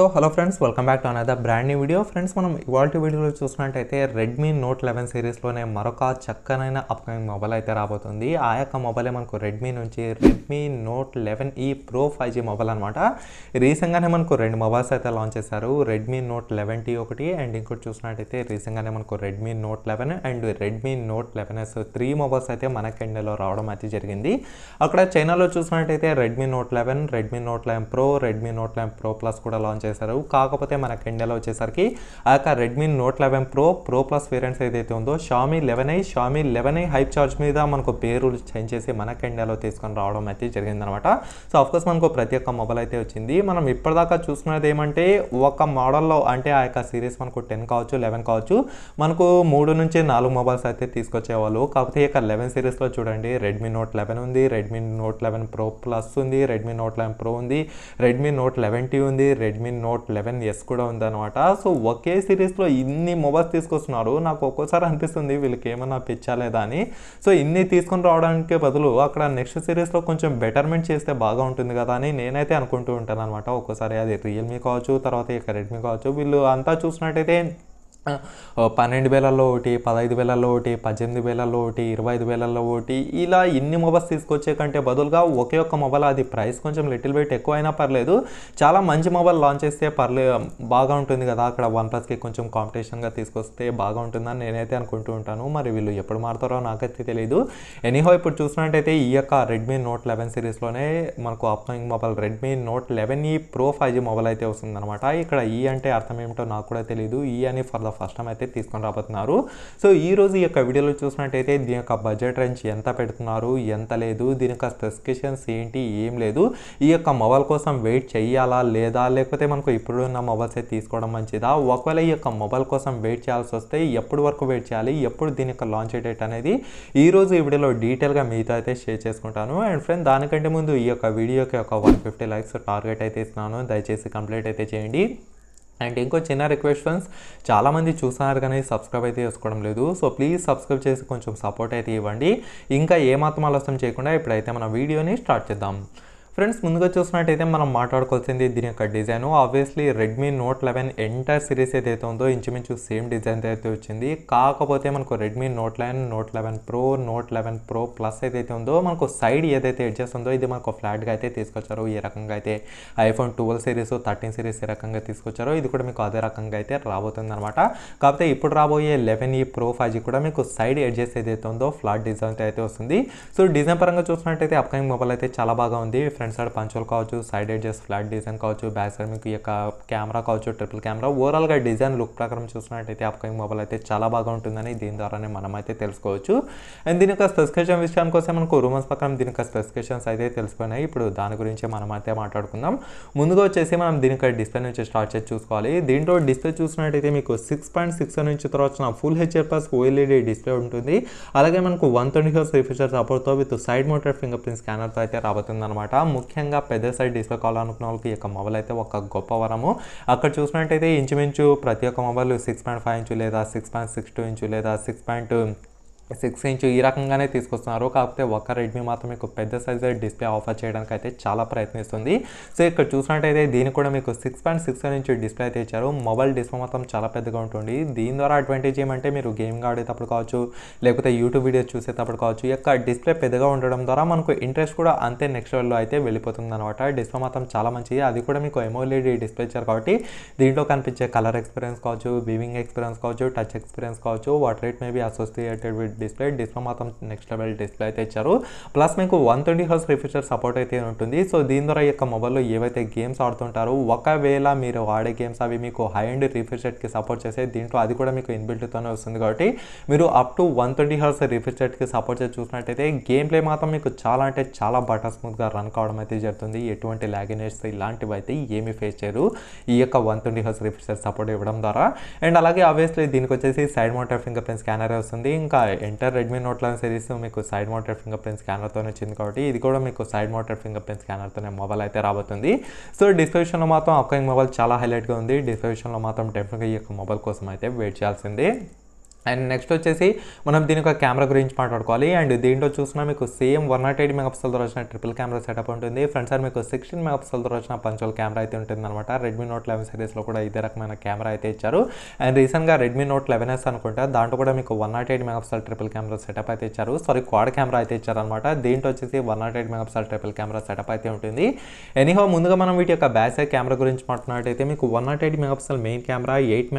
so hello friends welcome back to another brand new video friends మనం ఇవాళ వీడియోలో చూసినట్టయితే రెడ్మీ నోట్ లెవెన్ సిరీస్లోనే మరొక చక్కనైన అప్కమింగ్ మొబైల్ అయితే రాబోతుంది ఆ యొక్క మొబైలే మనకు రెడ్మీ నుంచి Redmi note eleven E pro five G mobile అనమాట రీసెంట్గానే మనకు రెండు మొబైల్స్ అయితే లాంచ్ చేశారు రెడ్మీ నోట్ లెవెన్ టీ ఒకటి అండ్ ఇంకోటి చూసినట్టయితే రీసెంట్గానే మనకు Redmi note eleven and Redmi note eleven S three mobiles అయితే మన కెండలో రావడం అయితే జరిగింది అక్కడ చైనాలో చూసినట్టయితే Redmi note eleven Redmi note eleven pro Redmi note eleven pro plus కూడా లాంచ్ వచ్చేసారు కాకపోతే మన ఇండియాలో వచ్చేసరికి ఆ యొక్క Redmi note eleven pro pro plus variants ఏదైతే ఉందో Xiaomi eleven I Xiaomi eleven I hyper charge మీద మనకు పేరు చేంజ్ చేసి మనకి ఇండియాలో తీసుకొని రావడం అయితే జరిగిందనమాట సో అఫ్కోర్స్ మనకు ప్రతి ఒక్క మొబైల్ అయితే వచ్చింది మనం ఇప్పటిదాకా చూసుకున్నది ఏమంటే ఒక మోడల్లో అంటే ఆ యొక్క సిరీస్ మనకు టెన్ కావచ్చు లెవెన్ కావచ్చు మనకు మూడు నుంచి నాలుగు మొబైల్స్ అయితే తీసుకొచ్చేవాళ్ళు కాకపోతే ఈ యొక్క లెవెన్ సిరీస్లో చూడండి రెడ్మీ నోట్ లెవెన్ ఉంది Redmi note eleven pro plus ఉంది రెడ్మీ నోట్ లెవెన్ ప్రో ఉంది రెడ్మీ నోట్ లెవెన్ టీ ఉంది Redmi Redmi note eleven S కూడా ఉందన్నమాట సో ఒకే సిరీస్లో ఇన్ని మొబైల్స్ తీసుకొస్తున్నారు నాకు ఒక్కోసారి అనిపిస్తుంది వీళ్ళకి ఏమన్నా పిచ్చాలేదా అని సో ఇన్ని తీసుకొని రావడానికి బదులు అక్కడ నెక్స్ట్ సిరీస్లో కొంచెం బెటర్మెంట్ చేస్తే బాగా ఉంటుంది కదా అని నేనైతే అనుకుంటూ ఉంటాను అనమాట ఒక్కోసారి అది రియల్మీ కావచ్చు తర్వాత ఇక రెడ్మీ కావచ్చు వీళ్ళు అంతా చూసినట్టయితే పన్నెండు వేలల్లో ఒకటి పదహైదు వేలల్లో ఒకటి పద్దెనిమిది వేలల్లో ఒకటి ఇరవై ఐదు వేలల్లో ఒకటి ఇలా ఇన్ని మొబైల్స్ తీసుకొచ్చే కంటే బదులుగా ఒకే ఒక్క మొబైల్ అది ప్రైస్ కొంచెం లిటిల్ వెయిట్ ఎక్కువైనా పర్లేదు చాలా మంచి మొబైల్ లాంచ్ చేస్తే పర్లే బాగా ఉంటుంది కదా అక్కడ వన్ ప్లస్కి కొంచెం కాంపిటీషన్గా తీసుకొస్తే బాగా ఉంటుందని నేనైతే అనుకుంటూ ఉంటాను మరి వీళ్ళు ఎప్పుడు మారుతారో నాకైతే తెలియదు ఎనీహో ఇప్పుడు చూసినట్టయితే ఈ యొక్క రెడ్మీ నోట్ లెవెన్ సిరీస్లోనే మనకు upcoming mobile Redmi note eleven E pro five G mobile అయితే వస్తుందన్నమాట ఇక్కడ ఈ e అంటే అర్థం ఏమిటో నాకు కూడా తెలియదు ఈ e అని for the of first time అయితే తీసుకొని రాబోతున్నారు సో ఈరోజు ఈ యొక్క వీడియోలో చూసినట్టయితే దీని యొక్క బడ్జెట్ రేంజ్ ఎంత పెడుతున్నారు ఎంత లేదు దీని యొక్క స్పెసిఫికేషన్స్ ఏంటి ఏం లేదు ఈ యొక్క మొబైల్ కోసం వెయిట్ చేయాలా లేదా లేకపోతే మనకు ఇప్పుడున్న మొబైల్స్ అయితే తీసుకోవడం మంచిదా ఒకవేళ ఈ యొక్క మొబైల్ కోసం వెయిట్ చేయాల్సి వస్తే ఎప్పుడు వరకు వెయిట్ చేయాలి ఎప్పుడు దీని యొక్క లాంచ్ డేట్ అనేది ఈరోజు ఈ వీడియోలో డీటెయిల్గా మీతో అయితే షేర్ చేసుకుంటాను అండ్ ఫ్రెండ్ దానికంటే ముందు ఈ యొక్క వీడియోకి ఒక వన్ ఫిఫ్టీ లైక్స్ టార్గెట్ అయితే ఇస్తున్నాను దయచేసి కంప్లీట్ అయితే చేయండి అండ్ ఇంకో చిన్న రిక్వెస్ట్ ఫ్రెండ్స్ చాలామంది చూస్తున్నారు కానీ సబ్స్క్రైబ్ అయితే చేసుకోవడం లేదు సో ప్లీజ్ సబ్స్క్రైబ్ చేసి కొంచెం సపోర్ట్ అయితే ఇవ్వండి ఇంకా ఏమాత్రం ఆలస్యం చేయకుండా ఇప్పుడైతే మన వీడియోని స్టార్ట్ చేద్దాం ఫ్రెండ్స్ ముందుగా చూసినట్టయితే మనం మాట్లాడుకోవాల్సింది దీని యొక్క design obviously Redmi note eleven ఎంటర్ సిరీస్ ఏదైతే ఉందో ఇంచుమించు సేమ్ డిజైన్ అయితే వచ్చింది కాకపోతే మనకు Redmi note eleven note eleven pro note eleven pro plus ఏదైతే ఉందో మనకు సైడ్ ఏదైతే ఎడ్జెస్ ఉందో ఇది మనకు ఫ్లాట్గా అయితే తీసుకొచ్చారు ఈ రకంగా అయితే iPhone twelve series thirteen series ఈ రకంగా తీసుకొచ్చారో ఇది కూడా మీకు అదే రకంగా అయితే రాబోతుంది అనమాట కాకపోతే ఇప్పుడు రాబోయే eleven E pro five G కూడా మీకు సైడ్ ఎడ్జెస్ ఏదైతే ఉందో ఫ్లాట్ డిజైన్ అయితే వస్తుంది సో డిజైన్ పరంగా చూసినట్టయితే అప్కమింగ్ మొబైల్ అయితే చాలా బాగా ఉంది ఫ్రెండ్ ఫ్రంట్ సైడ్ పంచోల్ కావచ్చు సైడ్ ఎడ్జెస్ ఫ్లాట్ డిజైన్ కావచ్చు బ్యాక్ సైడ్ మీకు ఈ యొక్క కెమెరా కావచ్చు ట్రిపుల్ కెమెరా ఓవరాల్గా డిజైన్ లుక్ ప్రకారం చూసినట్టయితే అప్కమింగ్ మొబైల్ అయితే చాలా బాగా ఉంటుందని దీని ద్వారానే మనం అయితే తెలుసుకోవచ్చు అండ్ దీని యొక్క స్పెసిఫికేషన్ విషయానికి వస్తే మనకు రూమర్స్ ప్రకారం దీని యొక్క స్పెసిఫికేషన్స్ అయితే తెలిసిపోయినాయి ఇప్పుడు దాని గురించి మనం అయితే మాట్లాడుకుందాం ముందుగా వచ్చేసి మనం దీని యొక్క డిస్ప్లే నుంచి స్టార్ట్ చేసి చూసుకోవాలి దీంట్లో డిస్ప్లే చూసినట్టయితే మీకు సిక్స్ పాయింట్ సిక్స్ నుంచి వచ్చిన full HD plus OLED display ఉంటుంది అలాగే మనకు వన్ ట్వంటీ హోస్ రిఫ్రెషర్ సపోర్ట్తో with side mounted fingerprint స్కానర్తో అయితే రాబోతుంది అనమాట ముఖ్యంగా పెద్ద సైడ్ డిస్ప్లే కావాలనుకున్న వాళ్ళకి ఈ యొక్క మొబైల్ అయితే ఒక గొప్ప వరము అక్కడ చూసినట్టయితే ఇంచుమించు ప్రతి ఒక్క mobile six point five inch లేదా six point six two inch లేదా సిక్స్ పాయింట్ సిక్స్ ఇంచ్ ఈ రకంగానే తీసుకొస్తున్నారు కాకపోతే ఒక్క రెడ్మీ మాత్రం మీకు పెద్ద సైజ్ డిస్ప్లే ఆఫర్ చేయడానికి అయితే చాలా ప్రయత్నిస్తుంది సో ఇక్కడ చూసినట్టయితే దీనికి కూడా మీకు six point six inch display అయితే ఇచ్చారు మొబైల్ డిస్ప్లే మాత్రం చాలా పెద్దగా ఉంటుంది దీని ద్వారా అడ్వాంటేజ్ ఏమంటే మీరు గేమింగ్ ఆడేటప్పుడు కావచ్చు లేకపోతే యూట్యూబ్ వీడియోస్ చూసేటప్పుడు కావచ్చు ఇక డిస్ప్లే పెద్దగా ఉండడం ద్వారా మనకు ఇంట్రెస్ట్ కూడా అంతే నెక్స్ట్ లెవెల్లో అయితే వెళ్ళిపోతుంది అనమాట డిస్ప్లే మాత్రం చాలా మంచిది అది కూడా మీకు ఎమోలేడీ డిస్ప్లే ఇచ్చారు కాబట్టి దీంట్లో కనిపించే కలర్ ఎక్స్పీరియన్స్ కావచ్చు వివింగ్ ఎక్స్పీరియన్స్ కావచ్చు టచ్ ఎక్స్పీరియన్స్ కావచ్చు what rate maybe associated with display display మాత్రం నెక్స్ట్ లెవెల్ డిస్ప్లే అయితే ఇచ్చారు ప్లస్ మీకు one twenty hertz refresh rate support అయితే ఉంటుంది సో దీని ద్వారా యొక్క మొబైల్లో ఏవైతే గేమ్స్ ఆడుతుంటారో ఒకవేళ మీరు ఆడే గేమ్స్ అవి మీకు హై అండ్ రిఫ్రెషర్కి సపోర్ట్ చేసే దీంట్లో అది కూడా మీకు ఇన్బిల్ట్తోనే వస్తుంది కాబట్టి మీరు up to one twenty hertz రిఫ్రెషర్కి సపోర్ట్ చేసి చూసినట్టయితే గేమ్ ప్లే మాత్రం మీకు చాలా అంటే చాలా బటర్ స్మూత్గా రన్ కావడం అయితే జరుగుతుంది ఎటువంటి లాగినేట్స్ ఇలాంటివి అయితే ఏమీ ఫేస్ చేయరు ఈ యొక్క one twenty hertz refresh rate support ఇవ్వడం ద్వారా అండ్ అలాగే ఆబ్వియస్లీ దీనికి వచ్చేసి side mounted fingerprint scanner వస్తుంది ఇంకా ఎంటర్ రెడ్మీ నోట్ లెవెన్ సిరీస్ మీకు సైడ్ మోటర్ ఫింగర్ ప్రింట్ స్కానర్తోనే వచ్చింది కాబట్టి ఇది కూడా మీకు సైడ్ మోటర్ ఫింగర్ ప్రింట్ స్కానర్తోనే మొబైల్ అయితే రాబోతుంది సో డిస్క్రిప్షన్లో మాత్రం అప్కమింగ్ మొబైల్ చాలా హైలైట్గా ఉంది డిస్క్రిప్షన్లో మాత్రం డెఫినెట్గా ఈ యొక్క మొబైల్ కోసం అయితే వెయిట్ చేయాల్సింది అండ్ నెక్స్ట్ వచ్చేసి మనం దీని యొక్క కెమెరా గురించి మాట్లాడుకోవాలి అండ్ దీంట్లో చూసినా మీకు సేమ్ వన్ నాట్ ఎయిట్ మెగాపిక్సెల్తో వచ్చిన ట్రిపుల్ కెమెరా సెటప్ ఉంటుంది ఫ్రంట్ సార్ మీకు సిక్స్టీన్ మెగాపిక్సెల్తో వచ్చిన పంచోల్ కెమెరా అయితే ఉంటుంది అనమాట రెడ్మీ నోట్ లెవెన్ సిరీస్లో కూడా ఇదే రకమైన కెమెరా అయితే ఇచ్చారు అండ్ రీసెంట్గా రెడ్మీ నోట్ లెవెన్ ఎస్ అనుకుంటా దాంట్లో కూడా మీకు one nought eight megapixel triple camera setup అయితే ఇచ్చారు సారీ క్వాడ్ కెమెరా అయితే ఇచ్చారనమాట దీంట్లో వచ్చేసి one nought eight megapixel triple camera setup అయితే ఉంటుంది ఎనీహో ముందుగా మనం వీటి యొక్క బ్యాక్ కెమెరా గురించి మాట్లాడినట్టయితే మీకు one nought eight megapixel main camera eight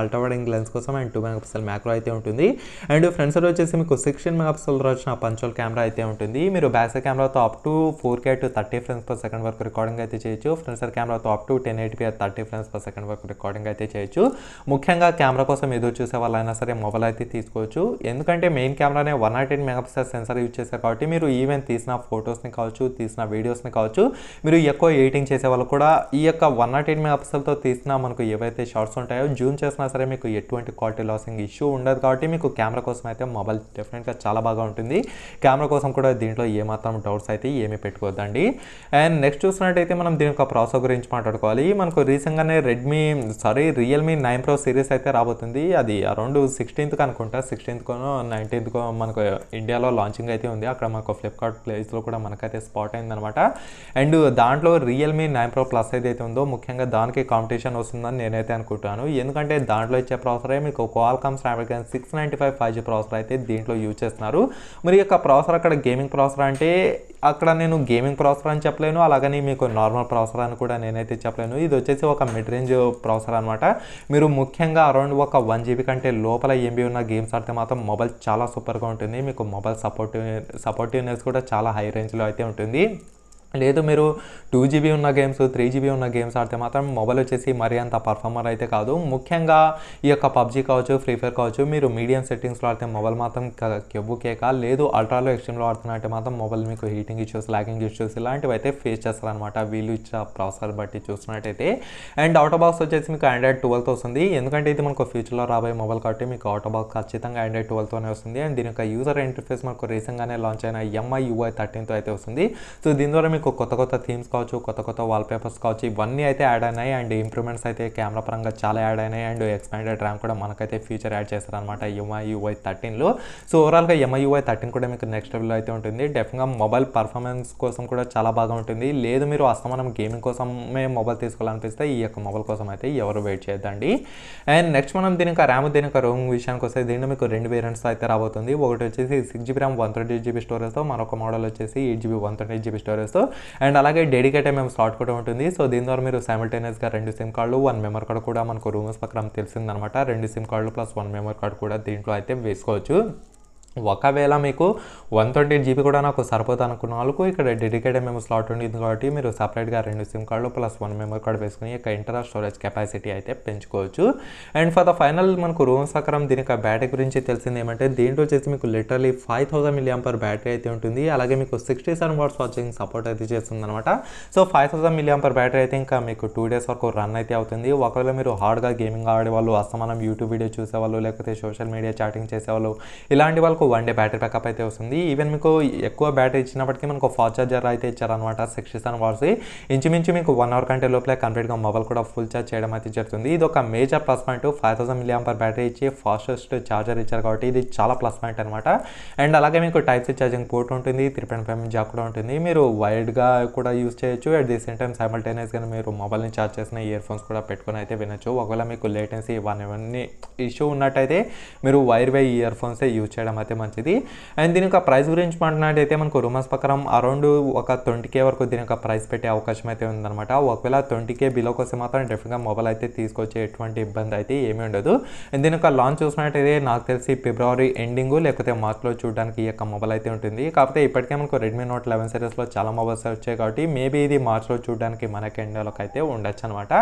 ultra wide angle lens కోసం అండ్ టూ మెగాపిక్సెల్ మ్యాక్ ట్యాబ్లో అయితే ఉంటుంది అండ్ ఫ్రంట్ సైడ్ వచ్చేసి మీకు సిక్స్టీన్ మెగాపిక్సెల్ వచ్చిన పంచోల్ కెమెరా అయితే ఉంటుంది మీరు బ్యాక్ సైడ్ కెమెరాతో up to four K to thirty frames per second వరకు రికార్డింగ్ అయితే చేయొచ్చు ఫ్రంట్ సైడ్ కెమెరాతో up to ten eight P thirty frames per second వరకు రికార్డింగ్ అయితే చేయొచ్చు ముఖ్యంగా కెమెరా కోసం ఏదో చూసే వాళ్ళైనా సరే మొబైల్ అయితే తీసుకోవచ్చు ఎందుకంటే మెయిన్ కెమెరానే one nought eight megapixel sensor use చేస్తారు కాబట్టి మీరు ఈవెన్ తీసిన ఫొటోస్ని కావచ్చు తీసిన వీడియోస్ని కావచ్చు మీరు ఎక్కువ ఎడిటింగ్ చేసే వాళ్ళు కూడా ఈ యొక్క వన్ నాట్ ఎయిట్ మెగాపిక్సెల్తో తీసిన మనకు ఏవైతే షార్ట్స్ ఉంటాయో జూమ్ చేసినా సరే మీకు ఎటువంటి క్వాలిటీ లాసింగ్ ఇష్యూ ఉండదు కాబట్టి మీకు కెమెరా కోసం అయితే మొబైల్ డెఫినెట్గా చాలా బాగా ఉంటుంది కెమెరా కోసం కూడా దీంట్లో ఏమాత్రం డౌట్స్ అయితే ఏమీ పెట్టుకోవద్దండి అండ్ నెక్స్ట్ చూసినట్టయితే మనం దీని యొక్క ప్రాసెస్ గురించి మాట్లాడుకోవాలి మనకు రీసెంట్గానే Redmi sorry Realme nine Pro series అయితే రాబోతుంది అది అరౌండ్ సిక్స్టీన్త్కి అనుకుంటా సిక్స్టీన్త్కోనో నైన్టీన్త్కో మనకు ఇండియాలో లాంచింగ్ అయితే ఉంది అక్కడ మనకు ఫ్లిప్కార్ట్ ప్లేస్లో కూడా మనకైతే స్పాట్ అయిందనమాట అండ్ దాంట్లో రియల్మీ నైన్ ప్రో ప్లస్ ఏదైతే ఉందో ముఖ్యంగా దానికి కాంపిటీషన్ వస్తుందని నేనైతే అనుకుంటాను ఎందుకంటే దాంట్లో ఇచ్చే ప్రాసెసరే మీకు Qualcomm snap Snapdragon six ninety five five G processor అయితే దీంట్లో యూజ్ చేస్తున్నారు మరి యొక్క ప్రాసెసర్ అక్కడ గేమింగ్ ప్రాసెసర్ అంటే అక్కడ నేను గేమింగ్ ప్రాసెసర్ అని చెప్పలేను అలాగని మీకు నార్మల్ ప్రాసెసర్ అని కూడా నేనైతే చెప్పలేను ఇది వచ్చేసి ఒక మిడ్ రేంజ్ ప్రాసెసర్ అనమాట మీరు ముఖ్యంగా అరౌండ్ ఒక వన్ జీబీ కంటే లోపల ఎంబీ ఉన్న గేమ్స్ ఆడితే మాత్రం మొబైల్ చాలా సూపర్గా ఉంటుంది మీకు మొబైల్ సపోర్టివ్ సపోర్టివ్నెస్ కూడా చాలా హై రేంజ్లో అయితే ఉంటుంది లేదు మీరు టూ జీబీ ఉన్న గేమ్స్ త్రీ జీబీ ఉన్న గేమ్స్ ఆడితే మాత్రం మొబైల్ వచ్చేసి మరీ అంత పర్ఫార్మర్ అయితే కాదు ముఖ్యంగా ఈ యొక్క పబ్జీ కావచ్చు ఫ్రీ ఫైర్ కావచ్చు మీరు మీడియం సెట్టింగ్స్లో ఆడితే మొబైల్ మాత్రం కెవ్వు కేక లేదు అల్ట్రాలో ఎక్స్ట్రీమ్లో ఆడుతున్నట్టే మాత్రం మొబైల్ మీకు హీటింగ్ ఇష్యూస్ ల్యాకింగ్ ఇష్యూస్ ఇలాంటివి అయితే ఫేస్ చేస్తారనమాట వీళ్ళు ఇచ్చే ప్రాసెసర్ బట్టి చూసినట్టయితే అండ్ అవుట్ బాక్స్ వచ్చేసి మీకు ఆండ్రాయిడ్ ట్వెల్వ్తో వస్తుంది ఎందుకంటే ఇది మనకు ఫ్యూచర్లో రాబోయే మొబైల్ కాబట్టి మీకు అవుట్ బాక్స్ ఖచ్చితంగా ఆండ్రాయిడ్ ట్వెల్వ్తోనే వస్తుంది అండ్ దీని యొక్క యూజర్ ఇంటర్ఫేస్ మనకు రీసెంట్గానే లాంచ్ అయిన ఎంఐ యూఐ థర్టీన్తో అయితే వస్తుంది సో దీని ద్వారా మీకు మీకు కొత్త కొత్త థీమ్స్ కావచ్చు కొత్త కొత్త వాల్ పేపర్స్ కావచ్చు ఇవన్నీ అయితే యాడ్ అయినాయి అండ్ ఇంప్రూవ్మెంట్స్ అయితే కెమెరా పరంగా చాలా యాడ్ అయినాయి అండ్ ఎక్స్పాండెడ్ ర్యామ్ కూడా మనకైతే ఫీచర్ యాడ్ చేస్తారనమాట ఎంఐ థర్టీన్లో సో ఓవరాల్గా ఎంఐ థర్టీన్ కూడా మీకు నెక్స్ట్ లెవెల్లో అయితే ఉంటుంది డెఫినెట్గా మొబైల్ పర్ఫార్మెన్స్ కోసం కూడా చాలా బాగా ఉంటుంది లేదు మీరు అస్తమానం గేమింగ్ కోసమే మొబైల్ తీసుకోవాలనిపిస్తే ఈ యొక్క మొబైల్ కోసం అయితే ఎవరు వెయిట్ చేయొద్దండి అండ్ నెక్స్ట్ మనం దీనికి ర్యామ్ దీనికి రోమ్ విషయానికి వస్తే దీంట్లో మీకు రెండు వేరియంట్స్ అయితే రాబోతుంది ఒకటి వచ్చేసి six GB RAM one eight GB స్టోరేజ్తో మరొక మోడల్ వచ్చేసి eight GB one eight GB స్టోరేజ్తో అండ్ అలాగే డెడికేట్ మేము స్లాట్ కూడా ఉంటుంది సో దీని ద్వారా మీరు సైమిల్టేనియస్గా రెండు సిమ్ కార్డులు వన్ మెమర్ కార్డు కూడా మనకు రూమర్స్ ప్రకారం తెలిసిందనమాట రెండు సిమ్ కార్డులు ప్లస్ వన్ మెమర్ కార్డు కూడా దీంట్లో అయితే వేసుకోవచ్చు ఒకవేళ మీకు వన్ ట్వంటీ ఎయిట్ జీబీ కూడా నాకు సరిపోతుంది అనుకున్న వాళ్ళకు ఇక్కడ డెడికేటెడ్ మేము స్లాట్ ఉండింది కాబట్టి మీరు సపరేట్గా రెండు సిమ్ కార్డులు ప్లస్ వన్ మెమరీ కార్డు వేసుకుని ఇక ఇంటర్నల్ స్టోరేజ్ కెపాసిటీ అయితే పెంచుకోవచ్చు అండ్ ఫర్ ద ఫైనల్ మనకు రూమ్ సకరం దీని యొక్క బ్యాటరీ గురించి తెలిసింది ఏమంటే దీంట్లో వచ్చేసి మీకు literally five thousand milliampere battery అయితే ఉంటుంది అలాగే మీకు sixty seven watts charging support అయితే చేస్తుంది అనమాట so five thousand milliampere battery అయితే ఇంకా మీకు టూ డేస్ వరకు రన్ అయితే అవుతుంది ఒకవేళ మీరు హార్డ్గా గేమింగ్ ఆడే వాళ్ళు మనం యూట్యూబ్ వీడియో చూసేవాళ్ళు లేకపోతే సోషల్ మీడియా చాటింగ్ చేసేవాళ్ళు ఇలాంటి వాళ్ళకు మనకు వన్ డే బ్యాటరీ బ్యాకప్ అయితే వస్తుంది ఈవెన్ మీకు ఎక్కువ బ్యాటరీ ఇచ్చినప్పటికీ మనకు ఫాస్ట్ ఛార్జర్ అయితే ఇచ్చారనమాట సిక్స్టీ సెవెన్ వాట్స్ ఇంచుమించు మీకు వన్ అవర్ కంటే లోపలే కంప్లీట్గా మొబైల్ కూడా ఫుల్ ఛార్జ్ చేయడం అయితే జరుగుతుంది ఇది ఒక major plus point five thousand milliampere battery ఇచ్చి ఫాస్టెస్ట్ ఛార్జర్ ఇచ్చారు కాబట్టి ఇది చాలా ప్లస్ పాయింట్ అనమాట అండ్ అలాగే మీకు టైప్ ఛార్జింగ్ పోర్ట్ ఉంటుంది త్రీ పాయింట్ ఫైవ్ జాక్ కూడా ఉంటుంది మీరు వైడ్గా కూడా యూజ్ చేయొచ్చు అట్ ది సేమ్ టైం సైమల్టేనియస్గా మీరు మొబైల్ని ఛార్జ్ చేసిన ఇయర్ ఫోన్స్ కూడా పెట్టుకొని అయితే వినొచ్చు ఒకవేళ మీకు లేటెన్సీ ఇవన్నీ ఇష్యూ ఉన్నట్టయితే మీరు వైర్ బై ఇయర్ ఫోన్సే యూజ్ చేయడం అయితే అయితే మంచిది అండ్ దీని యొక్క ప్రైస్ గురించి అయితే మనకు రూమర్స్ ప్రకారం అరౌండ్ ఒక ట్వంటీ కే వరకు దీని యొక్క ప్రైస్ పెట్టే అవకాశం అయితే ఉందన్నమాట ఒకవేళ ట్వంటీ కే బిలో కోసం మాత్రం డెఫినెట్గా మొబైల్ అయితే తీసుకొచ్చే ఎటువంటి ఇబ్బంది అయితే ఏమీ ఉండదు అండ్ దీని యొక్క లాంచ్ చూసినట్టయితే నాకు తెలిసి ఫిబ్రవరి ఎండింగ్ లేకపోతే మార్చ్లో చూడడానికి ఈ యొక్క మొబైల్ అయితే ఉంటుంది కాకపోతే ఇప్పటికే మనకు రెడ్మీ నోట్ లెవెన్ సిరీస్లో చాలా మొబైల్స్ వచ్చాయి కాబట్టి మేబీ ఇది మార్చ్లో చూడడానికి మనకి ఎండలోకి అయితే ఉండొచ్చు అనమాట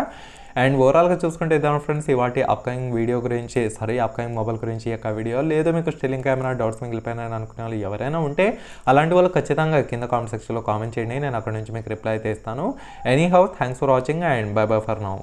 అండ్ ఓవరాల్గా చూసుకుంటే ఇదే ఫ్రెండ్స్ ఇవాటి అప్కమింగ్ వీడియో గురించి సరే అప్కమింగ్ మొబైల్ గురించి ఈ యొక్క వీడియో లేదు మీకు స్టిలింగ్ కెమెరా డౌట్స్ మిగిలిపోయినాయని అనుకునే వాళ్ళు ఎవరైనా ఉంటే అలాంటి వాళ్ళు ఖచ్చితంగా కింద కామెంట్ సెక్షన్లో కామెంట్ చేయండి నేను అక్కడ నుంచి మీకు రిప్లై అయితే ఇస్తాను anyhow thanks for watching and bye bye for now